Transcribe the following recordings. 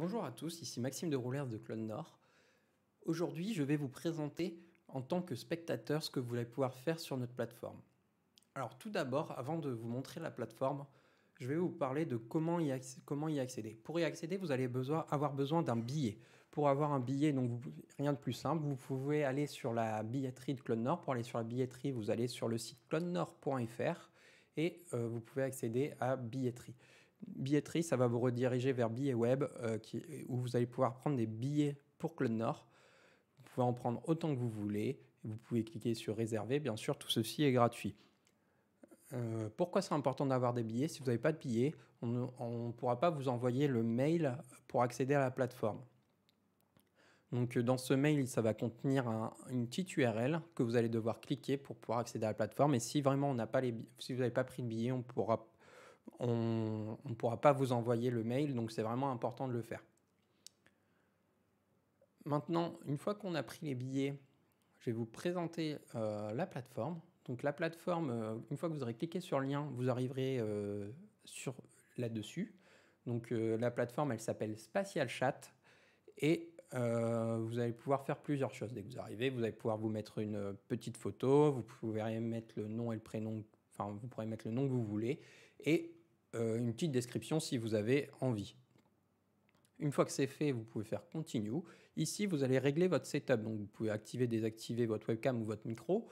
Bonjour à tous, ici Maxime de Roulers de Clone Nord. Aujourd'hui, je vais vous présenter en tant que spectateur ce que vous allez pouvoir faire sur notre plateforme. Alors tout d'abord, avant de vous montrer la plateforme, je vais vous parler de comment y, accéder. Pour y accéder, vous allez besoin, avoir besoin d'un billet. Pour avoir un billet, donc rien de plus simple, vous pouvez aller sur la billetterie de Clone Nord. Pour aller sur la billetterie, vous allez sur le site clonenord.fr et euh, vous pouvez accéder à billetterie billetterie, ça va vous rediriger vers billets web euh, où vous allez pouvoir prendre des billets pour le Nord. Vous pouvez en prendre autant que vous voulez. Vous pouvez cliquer sur réserver. Bien sûr, tout ceci est gratuit. Euh, pourquoi c'est important d'avoir des billets Si vous n'avez pas de billets, on ne pourra pas vous envoyer le mail pour accéder à la plateforme. Donc euh, dans ce mail, ça va contenir une petite URL que vous allez devoir cliquer pour pouvoir accéder à la plateforme. Et si vraiment on n'a pas les, si vous n'avez pas pris de billet, on pourra on ne pourra pas vous envoyer le mail, donc c'est vraiment important de le faire. Maintenant, une fois qu'on a pris les billets, je vais vous présenter euh, la plateforme. Donc la plateforme, euh, une fois que vous aurez cliqué sur le lien, vous arriverez euh, sur là-dessus. Donc la plateforme, elle s'appelle Spatial Chat et vous allez pouvoir faire plusieurs choses. Dès que vous arrivez, vous allez pouvoir vous mettre une petite photo, vous pouvez mettre le nom et le prénom, enfin vous pourrez mettre le nom que vous voulez et euh, une petite description si vous avez envie. Une fois que c'est fait, vous pouvez faire Continue. Ici, vous allez régler votre setup. Donc, vous pouvez activer, désactiver votre webcam ou votre micro.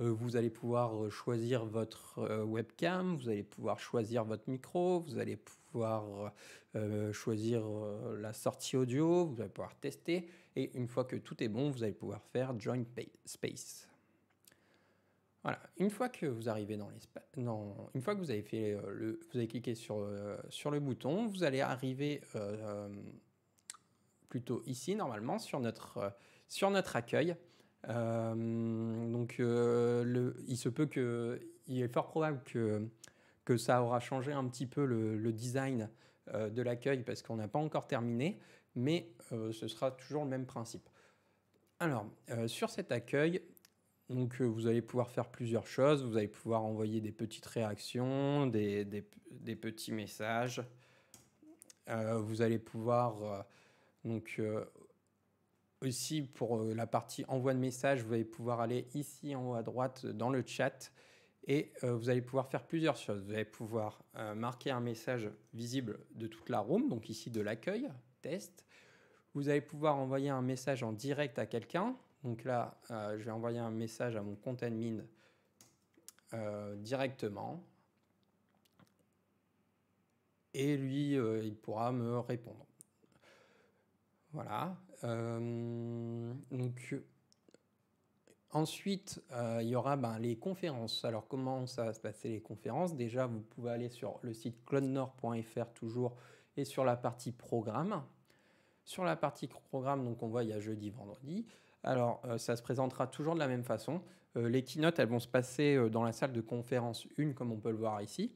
Euh, vous allez pouvoir euh, choisir votre webcam, vous allez pouvoir choisir votre micro, vous allez pouvoir choisir la sortie audio, vous allez pouvoir tester. Et une fois que tout est bon, vous allez pouvoir faire Join Space. Voilà. Une fois que vous arrivez dans l'espace, une fois que vous avez fait euh, le, vous avez cliqué sur euh, sur le bouton, vous allez arriver euh, plutôt ici normalement sur notre sur notre accueil. donc il se peut que, il est fort probable que que ça aura changé un petit peu le, design de l'accueil parce qu'on n'a pas encore terminé, mais ce sera toujours le même principe. Alors, sur cet accueil, donc euh, vous allez pouvoir faire plusieurs choses. Vous allez pouvoir envoyer des petites réactions, des, petits messages. Euh, vous allez pouvoir euh, donc aussi pour la partie envoi de messages, vous allez pouvoir aller ici en haut à droite dans le chat et vous allez pouvoir faire plusieurs choses. Vous allez pouvoir marquer un message visible de toute la room, donc ici de l'accueil, test. Vous allez pouvoir envoyer un message en direct à quelqu'un, donc là, euh, je vais envoyer un message à mon compte admin euh, directement. Et lui, euh, il pourra me répondre. Voilà. donc, ensuite, il y aura ben, les conférences. Alors, comment ça va se passer les conférences Déjà, vous pouvez aller sur le site clonenord.fr toujours et sur la partie programme. Sur la partie programme, donc on voit il y a jeudi, vendredi. Alors, euh, ça se présentera toujours de la même façon. Euh, les keynotes, elles vont se passer euh, dans la salle de conférence 1, comme on peut le voir ici.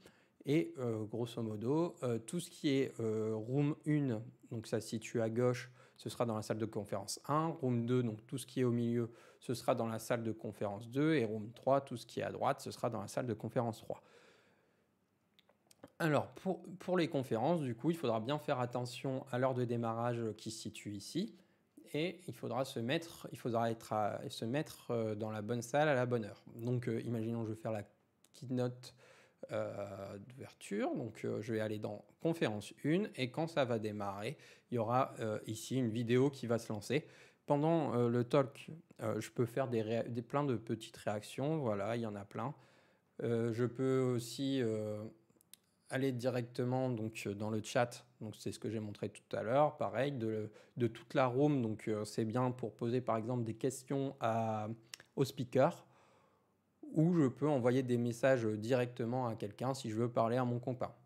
Et grosso modo, tout ce qui est room 1, donc ça se situe à gauche, ce sera dans la salle de conférence 1. Room 2, donc tout ce qui est au milieu, ce sera dans la salle de conférence 2. Et room 3, tout ce qui est à droite, ce sera dans la salle de conférence 3. Alors, pour, pour les conférences, du coup, il faudra bien faire attention à l'heure de démarrage qui se situe ici et il faudra se mettre, il faudra être à, se mettre euh, dans la bonne salle à la bonne heure. Donc, euh, imaginons, je vais faire la keynote euh, d'ouverture. Donc, je vais aller dans conférence 1 et quand ça va démarrer, il y aura ici une vidéo qui va se lancer. Pendant le talk, je peux faire des, des, plein de petites réactions. Voilà, il y en a plein. je peux aussi aller directement donc, euh, dans le chat, donc c'est ce que j'ai montré tout à l'heure, pareil, de, toute la room, donc euh, c'est bien pour poser par exemple des questions à, au speaker, ou je peux envoyer des messages directement à quelqu'un si je veux parler à mon compas.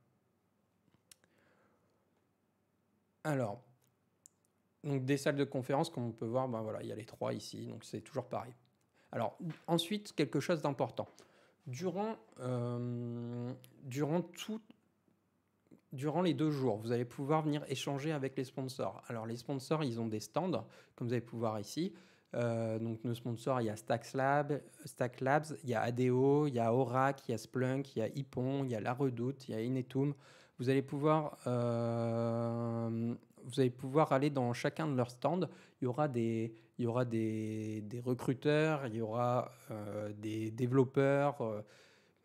Alors, donc des salles de conférence, comme on peut voir, ben voilà, il y a les trois ici, donc c'est toujours pareil. Alors ensuite, quelque chose d'important. Durant, euh, durant, tout, durant les deux jours, vous allez pouvoir venir échanger avec les sponsors. Alors, les sponsors, ils ont des stands, comme vous allez pouvoir ici. Euh, donc, nos sponsors, il y a Stack, Lab, Stack Labs, il y a ADO, il y a Oracle, il y a Splunk, il y a Ipon, il y a La Redoute, il y a Inetum. Vous allez pouvoir euh, vous allez pouvoir aller dans chacun de leurs stands. Il y aura des, il y aura des, recruteurs, il y aura euh, des développeurs. Euh,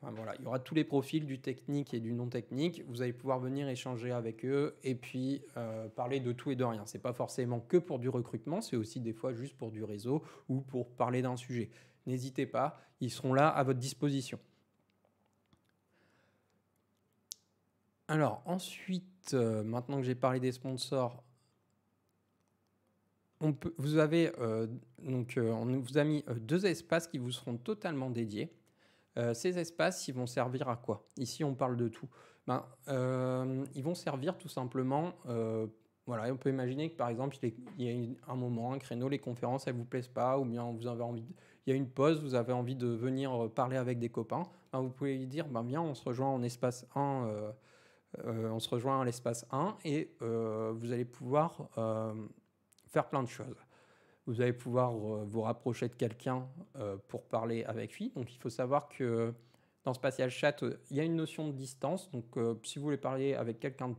voilà, il y aura tous les profils du technique et du non technique. Vous allez pouvoir venir échanger avec eux et puis euh, parler de tout et de rien. C'est pas forcément que pour du recrutement, c'est aussi des fois juste pour du réseau ou pour parler d'un sujet. N'hésitez pas, ils seront là à votre disposition. Alors ensuite, euh, maintenant que j'ai parlé des sponsors, on vous avez euh, donc euh, on vous a mis deux espaces qui vous seront totalement dédiés. ces espaces, ils vont servir à quoi Ici, on parle de tout. Ben, ils vont servir tout simplement. voilà, on peut imaginer que par exemple, il y a un moment, un créneau, les conférences, elles vous plaisent pas, ou bien vous avez envie. il y a une pause, vous avez envie de venir parler avec des copains. Ben, vous pouvez dire, ben, viens, on se rejoint en espace 1 euh, on se rejoint à l'espace 1 et euh, vous allez pouvoir euh, faire plein de choses. Vous allez pouvoir vous rapprocher de quelqu'un pour parler avec lui. Donc il faut savoir que dans Spatial Chat, il y a une notion de distance. Donc si vous voulez parler avec quelqu'un,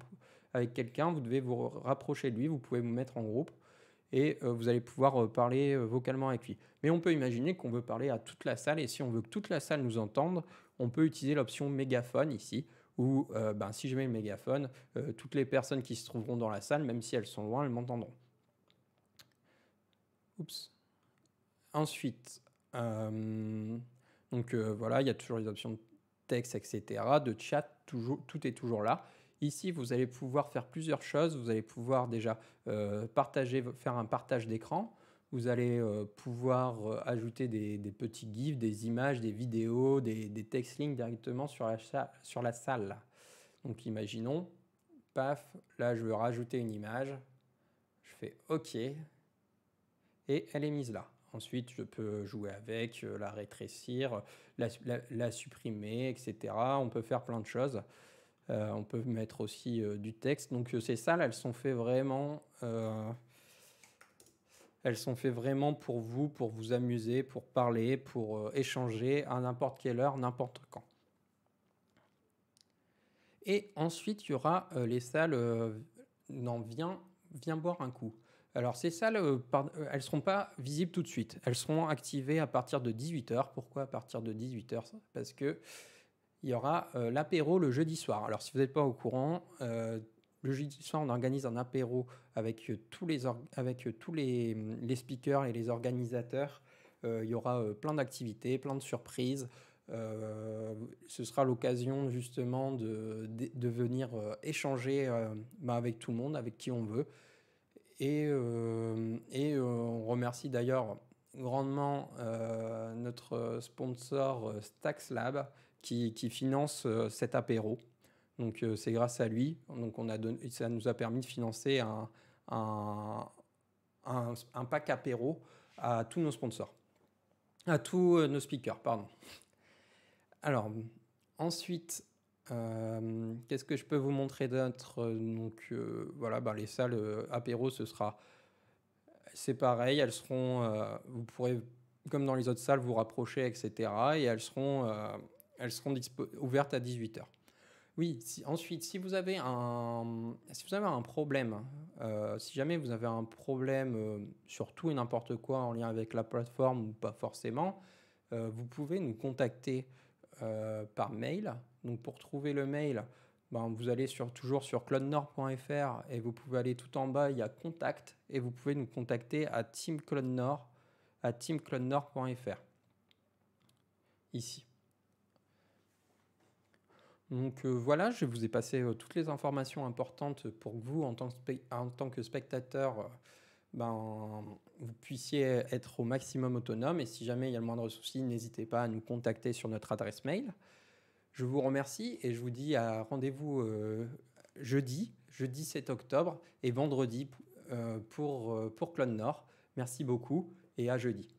avec quelqu'un, vous devez vous rapprocher de lui. Vous pouvez vous mettre en groupe et vous allez pouvoir parler vocalement avec lui. Mais on peut imaginer qu'on veut parler à toute la salle et si on veut que toute la salle nous entende, on peut utiliser l'option mégaphone ici ou euh, ben, si je mets le mégaphone, euh, toutes les personnes qui se trouveront dans la salle, même si elles sont loin, elles m'entendront. Oups. Ensuite, euh, donc voilà, il y a toujours les options de texte, etc., de chat, tout est toujours là. Ici, vous allez pouvoir faire plusieurs choses. Vous allez pouvoir déjà partager, faire un partage d'écran. Vous allez euh, pouvoir euh, ajouter des, petits gifs, des images, des vidéos, des, des text links directement sur la, sur la salle. Donc imaginons, paf, là je veux rajouter une image, je fais OK, et elle est mise là. Ensuite, je peux jouer avec, euh, la rétrécir, la, supprimer, etc. On peut faire plein de choses. on peut mettre aussi du texte. Donc ces salles, elles sont faites vraiment elles sont faites vraiment pour vous, pour vous amuser, pour parler, pour euh, échanger à n'importe quelle heure, n'importe quand. Et ensuite, il y aura euh, les salles euh, non, viens, viens boire un coup. Alors ces salles, elles ne seront pas visibles tout de suite. Elles seront activées à partir de 18h. Pourquoi à partir de 18h Parce qu'il y aura l'apéro le jeudi soir. Alors si vous n'êtes pas au courant, le jeudi on organise un apéro avec euh, tous les, avec euh, tous mm, les, speakers et les organisateurs. Euh, il y aura plein d'activités, plein de surprises. ce sera l'occasion justement de, de, venir échanger bah, avec tout le monde, avec qui on veut. Et, on remercie d'ailleurs grandement notre sponsor Stax Lab qui, qui finance cet apéro. Donc euh, c'est grâce à lui. Donc on a ça nous a permis de financer un, un, pack apéro à tous nos sponsors, à tous euh, nos speakers, pardon. Alors ensuite, euh, qu'est-ce que je peux vous montrer d'autre Donc voilà, ben, les salles apéro, ce sera, c'est pareil, elles seront, vous pourrez, comme dans les autres salles, vous rapprocher, etc. Et elles seront, elles seront ouvertes à 18 h oui, ensuite, si vous avez un, si vous avez un problème, euh, si jamais vous avez un problème euh, sur tout et n'importe quoi en lien avec la plateforme ou pas forcément, euh, vous pouvez nous contacter par mail. Donc pour trouver le mail, ben, vous allez toujours sur cloudnord.fr et vous pouvez aller tout en bas, il y a contact et vous pouvez nous contacter à nord à Ici. Donc euh, voilà, je vous ai passé euh, toutes les informations importantes pour que vous, en tant que, spectateur, euh, ben, vous puissiez être au maximum autonome. Et si jamais il y a le moindre souci, n'hésitez pas à nous contacter sur notre adresse mail. Je vous remercie et je vous dis à rendez-vous jeudi, jeudi 7 octobre, et vendredi pour, pour Clone Nord. Merci beaucoup et à jeudi.